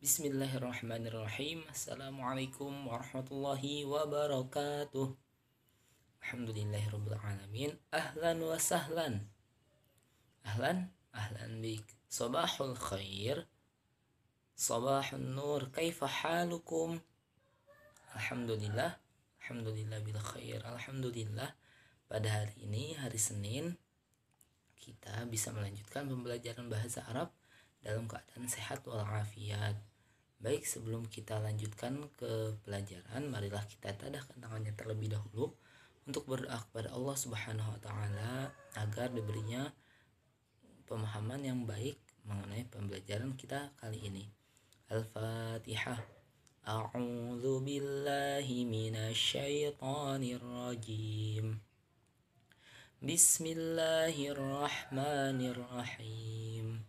Bismillahirrahmanirrahim Assalamualaikum warahmatullahi wabarakatuh Alhamdulillahirrahmanirrahim Ahlan wa sahlan Ahlan, ahlan bik Sabahul khair Sabahul nur Kaifa halukum Alhamdulillah Alhamdulillah bil khair Alhamdulillah Pada hari ini, hari Senin Kita bisa melanjutkan pembelajaran bahasa Arab dalam keadaan sehat walafiat Baik, sebelum kita lanjutkan ke pelajaran, marilah kita tadahkan tangannya terlebih dahulu untuk berdoa kepada Allah Subhanahu wa taala agar diberinya pemahaman yang baik mengenai pembelajaran kita kali ini. Al-Fatihah. A'udzu billahi minasyaitonir rajim. Bismillahirrahmanirrahim.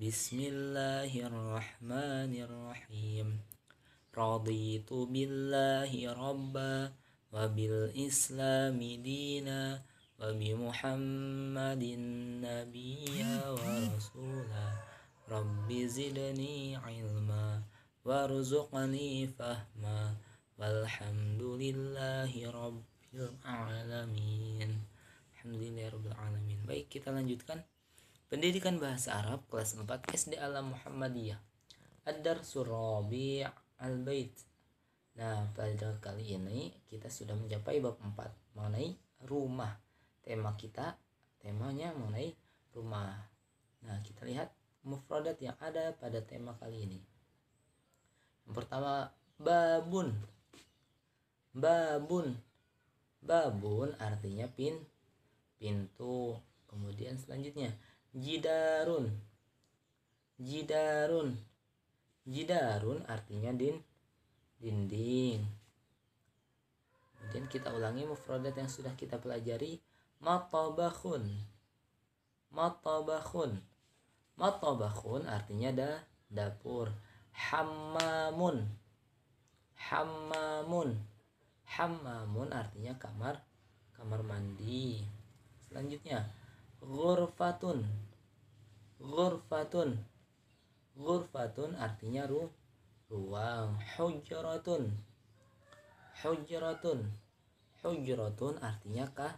Bismillahirrahmanirrahim Raditu billahi rabba Wabil islami dina Wabi muhammadin nabiya wa Rasulah. Rabbi zidni ilma Warzuqni fahma Walhamdulillahi rabbil alamin Alhamdulillahi rabbil alamin Baik kita lanjutkan Pendidikan Bahasa Arab kelas 4 SD Alam Muhammadiyah. Adar Surabi Al-Bait. Nah, pada kali ini kita sudah mencapai bab 4 mengenai rumah. Tema kita temanya mengenai rumah. Nah, kita lihat mufradat yang ada pada tema kali ini. Yang pertama babun. Babun. Babun artinya pin pintu. Kemudian selanjutnya jidarun jidarun jidarun artinya din dinding kemudian kita ulangi mufradat yang sudah kita pelajari matabahun matabahun matabahun artinya da, dapur hammamun hammamun hammamun artinya kamar kamar mandi selanjutnya ghurfatun ghurfatun ghurfatun artinya ru ruang hujratun hujratun hujratun artinya kah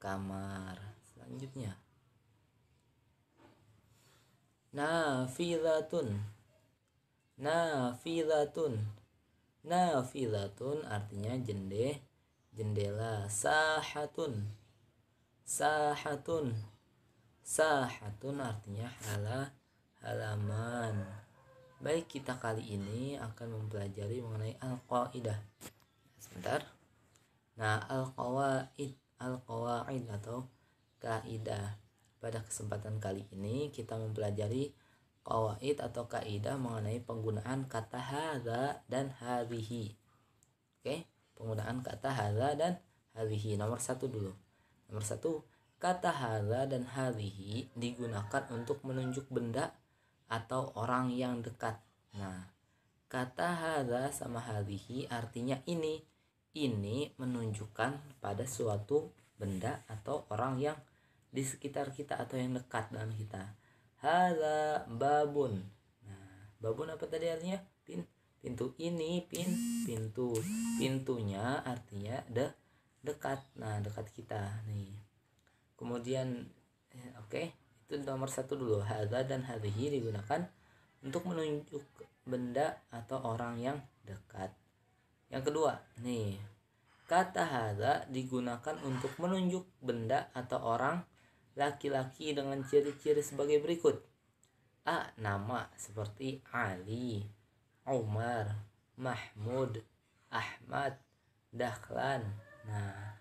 kamar selanjutnya nafilatun nafilatun nafilatun artinya jende jendela sahatun sahatun Sahatun artinya hala halaman. Baik, kita kali ini akan mempelajari mengenai al-qaidah. Sebentar. Nah, al-qawaid, al-qawaid atau kaidah. Pada kesempatan kali ini kita mempelajari qawaid atau kaidah mengenai penggunaan kata hadza dan hadhihi. Oke, penggunaan kata hadza dan hadhihi nomor satu dulu. Nomor satu Kata haza dan hadhihi digunakan untuk menunjuk benda atau orang yang dekat. Nah, kata haza sama hadhihi artinya ini. Ini menunjukkan pada suatu benda atau orang yang di sekitar kita atau yang dekat dengan kita. Haza babun. Nah, babun apa tadi artinya? Pin pintu ini pin pintu pintunya artinya de dekat nah dekat kita nih kemudian ya, oke okay, itu nomor satu dulu Hada dan hadhi digunakan untuk menunjuk benda atau orang yang dekat yang kedua nih kata hada digunakan untuk menunjuk benda atau orang laki-laki dengan ciri-ciri sebagai berikut a nama seperti Ali Umar Mahmud Ahmad Dahlan nah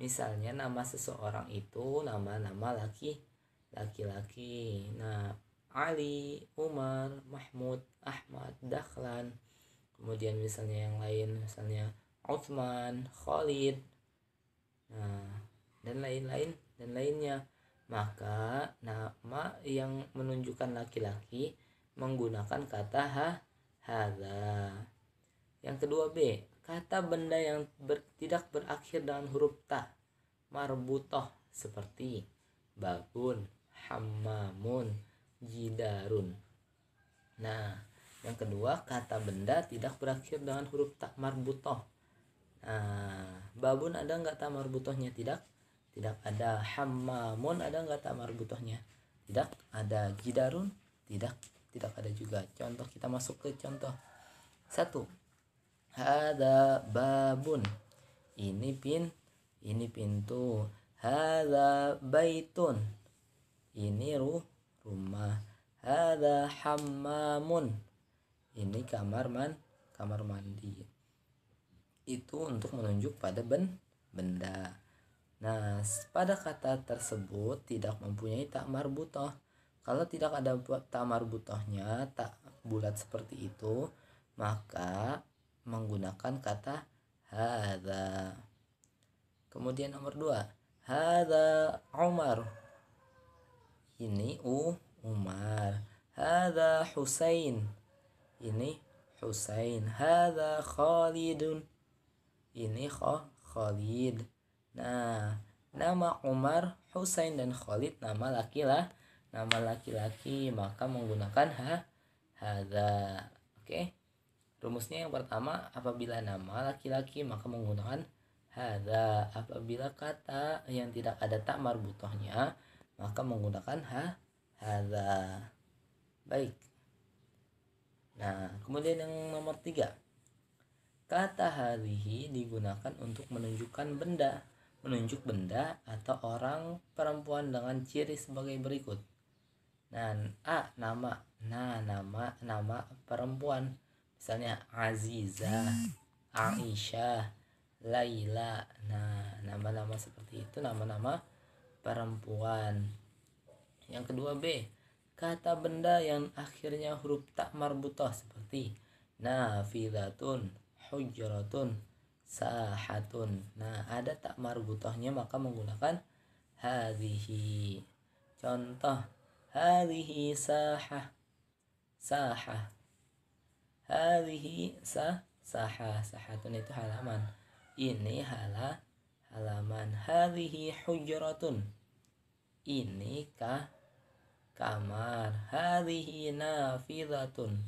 misalnya nama seseorang itu nama-nama laki laki-laki nah Ali Umar Mahmud Ahmad Dahlan kemudian misalnya yang lain misalnya Utsman Khalid nah dan lain-lain dan lainnya maka nama yang menunjukkan laki-laki menggunakan kata ha hada yang kedua b kata benda yang ber, tidak berakhir dengan huruf ta marbutoh seperti babun hamamun jidarun nah yang kedua kata benda tidak berakhir dengan huruf ta marbutoh nah babun ada nggak ta marbutohnya tidak tidak ada hamamun ada nggak ta marbutohnya tidak ada jidarun tidak tidak ada juga contoh kita masuk ke contoh satu Hada babun. Ini pin, ini pintu. Hada baitun. Ini ru, rumah. Hada hammamun. Ini kamar man, kamar mandi. Itu untuk menunjuk pada ben, benda. Nah, pada kata tersebut tidak mempunyai tak marbutoh. Kalau tidak ada tak marbutohnya, tak bulat seperti itu, maka menggunakan kata hadza. Kemudian nomor dua, hadza Umar. Ini U Umar. Hadza Husain. Ini Husain. Hadza Khalidun. Ini Khalid. Nah, nama Umar, Husain dan Khalid nama laki-laki, nama laki-laki maka menggunakan ha hadza. Oke. Okay? Rumusnya yang pertama, apabila nama laki-laki maka menggunakan hada. Apabila kata yang tidak ada tak marbutohnya maka menggunakan ha hada. Baik. Nah, kemudian yang nomor tiga. Kata hadihi digunakan untuk menunjukkan benda, menunjuk benda atau orang perempuan dengan ciri sebagai berikut. Nah, A nama, nah nama, nama perempuan misalnya Aziza Aisyah Laila nah nama-nama seperti itu nama-nama perempuan yang kedua B kata benda yang akhirnya huruf tak marbutoh seperti nafidatun hujratun sahatun nah ada tak marbutohnya maka menggunakan hadhihi contoh hadhihi sahah sahah hadhihi sa saha sahatun itu halaman ini hala halaman hadhihi hujratun ini kah kamar hadhihi nafidatun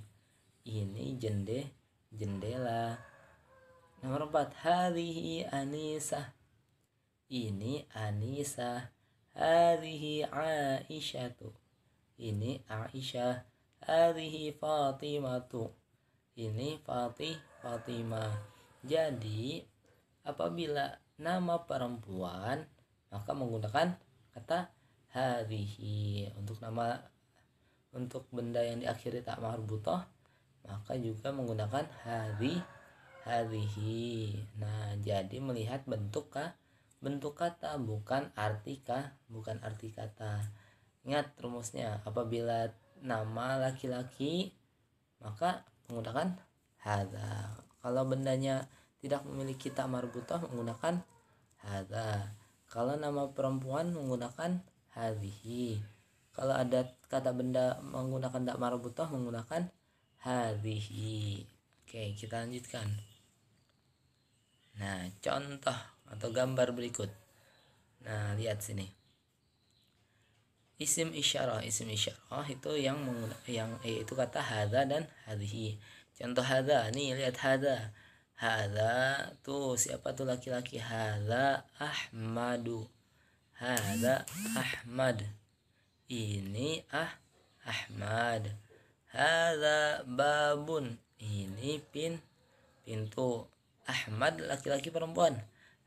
ini jende jendela nomor 4 hadhihi anisa ini anisa hadhihi aisyatu ini aisyah hadhihi fatimatu ini Fatih Fatimah jadi apabila nama perempuan maka menggunakan kata harihi untuk nama untuk benda yang diakhiri tak marbutoh maka juga menggunakan hari harihi nah jadi melihat bentuk kah bentuk kata bukan arti kah bukan arti kata ingat rumusnya apabila nama laki-laki maka menggunakan hadza kalau bendanya tidak memiliki tak marbutah menggunakan hadza kalau nama perempuan menggunakan hadhihi kalau ada kata benda menggunakan tak marbutah menggunakan hadhihi oke kita lanjutkan nah contoh atau gambar berikut nah lihat sini isim isyarah isim isyarah itu yang yang eh, itu kata hada dan hadhi contoh hada nih lihat hada hada tuh siapa tuh laki-laki hada Ahmadu hada Ahmad ini ah Ahmad hada babun ini pin pintu Ahmad laki-laki perempuan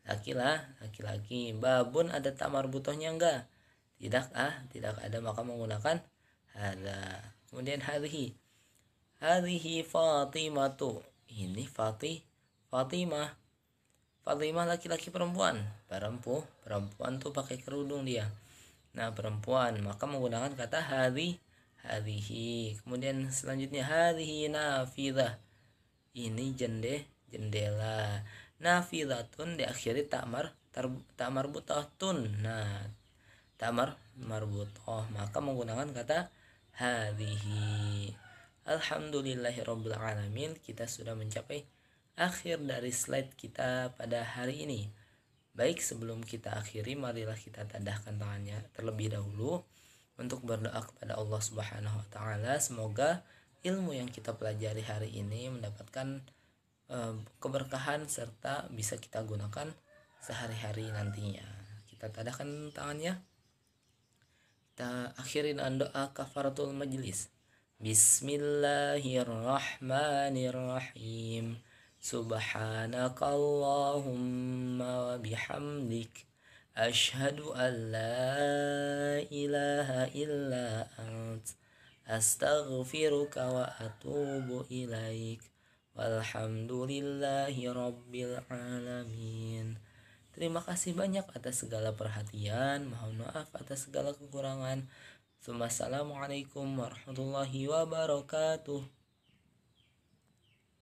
laki-laki laki-laki babun ada tak marbutohnya enggak tidak ah tidak ada maka menggunakan hada kemudian hadhi hadhi fatimatu ini fatih fatimah Fatimah laki-laki perempuan perempu perempuan tuh pakai kerudung dia nah perempuan maka menggunakan kata hadhi hadhi kemudian selanjutnya hadhi nafidah ini jende jendela nafidatun diakhiri takmar tak marbutah tun nah tamar marbutoh maka menggunakan kata hadhihi alhamdulillahirabbil alamin kita sudah mencapai akhir dari slide kita pada hari ini baik sebelum kita akhiri marilah kita tadahkan tangannya terlebih dahulu untuk berdoa kepada Allah Subhanahu wa taala semoga ilmu yang kita pelajari hari ini mendapatkan eh, keberkahan serta bisa kita gunakan sehari-hari nantinya kita tadahkan tangannya ta akhirin doa kafaratul majlis Bismillahirrahmanirrahim Subhanakallahumma wa bihamdik Ashhadu an la ilaha illa ant Astaghfiruka wa atubu ilaik Walhamdulillahi rabbil alamin Terima kasih banyak atas segala perhatian. Mohon maaf atas segala kekurangan. Wassalamualaikum warahmatullahi wabarakatuh.